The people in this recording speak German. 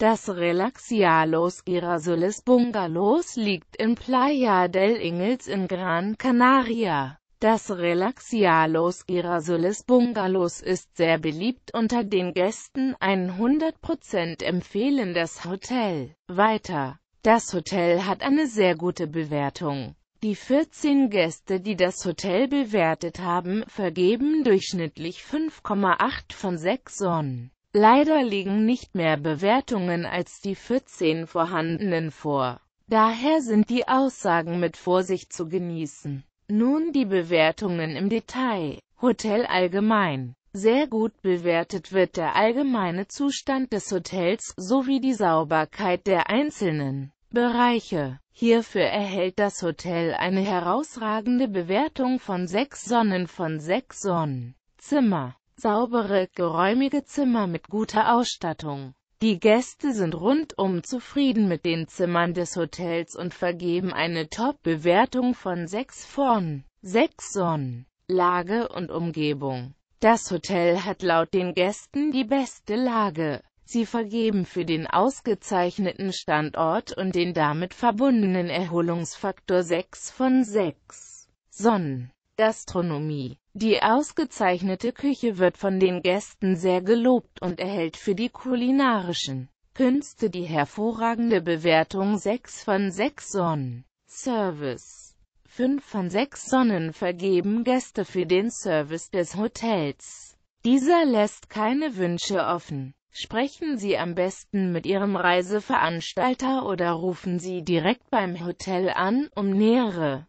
Das Relaxialos Girasoles Bungalows liegt in Playa del Ingels in Gran Canaria. Das Relaxialos Girasoles Bungalows ist sehr beliebt unter den Gästen, ein 100% empfehlen das Hotel. Weiter. Das Hotel hat eine sehr gute Bewertung. Die 14 Gäste, die das Hotel bewertet haben, vergeben durchschnittlich 5,8 von 6 Sonnen. Leider liegen nicht mehr Bewertungen als die 14 vorhandenen vor. Daher sind die Aussagen mit Vorsicht zu genießen. Nun die Bewertungen im Detail. Hotel allgemein. Sehr gut bewertet wird der allgemeine Zustand des Hotels sowie die Sauberkeit der einzelnen Bereiche. Hierfür erhält das Hotel eine herausragende Bewertung von 6 Sonnen von 6 Sonnen. Zimmer saubere, geräumige Zimmer mit guter Ausstattung. Die Gäste sind rundum zufrieden mit den Zimmern des Hotels und vergeben eine Top-Bewertung von 6 von 6 Sonnen. Lage und Umgebung. Das Hotel hat laut den Gästen die beste Lage. Sie vergeben für den ausgezeichneten Standort und den damit verbundenen Erholungsfaktor 6 von 6 Sonnen. Gastronomie die ausgezeichnete Küche wird von den Gästen sehr gelobt und erhält für die kulinarischen Künste die hervorragende Bewertung 6 von 6 Sonnen. Service 5 von 6 Sonnen vergeben Gäste für den Service des Hotels. Dieser lässt keine Wünsche offen. Sprechen Sie am besten mit Ihrem Reiseveranstalter oder rufen Sie direkt beim Hotel an, um nähere